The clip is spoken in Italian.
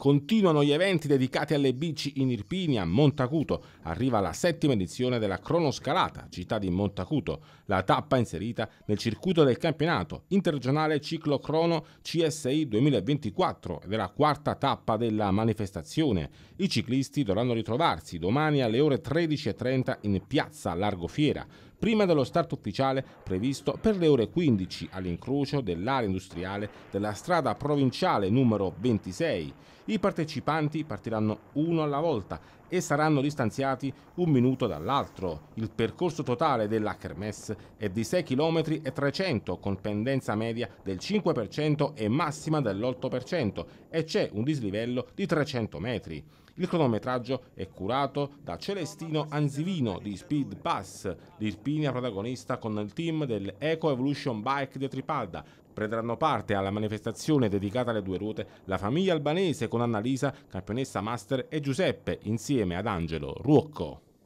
Continuano gli eventi dedicati alle bici in Irpinia, Montacuto. Arriva la settima edizione della cronoscalata, città di Montacuto, la tappa inserita nel circuito del campionato interregionale ciclocrono CSI 2024 ed è la quarta tappa della manifestazione. I ciclisti dovranno ritrovarsi domani alle ore 13.30 in piazza Largo Fiera prima dello start ufficiale previsto per le ore 15 all'incrocio dell'area industriale della strada provinciale numero 26. I partecipanti partiranno uno alla volta e saranno distanziati un minuto dall'altro. Il percorso totale della Kermesse è di 6 km e 300 con pendenza media del 5% e massima dell'8% e c'è un dislivello di 300 metri. Il cronometraggio è curato da Celestino Anzivino di Speed Pass. L'IRP Alpina protagonista con il team del Eco Evolution Bike di Tripalda. Prenderanno parte alla manifestazione dedicata alle due ruote la famiglia albanese con Annalisa, campionessa master e Giuseppe insieme ad Angelo Ruocco.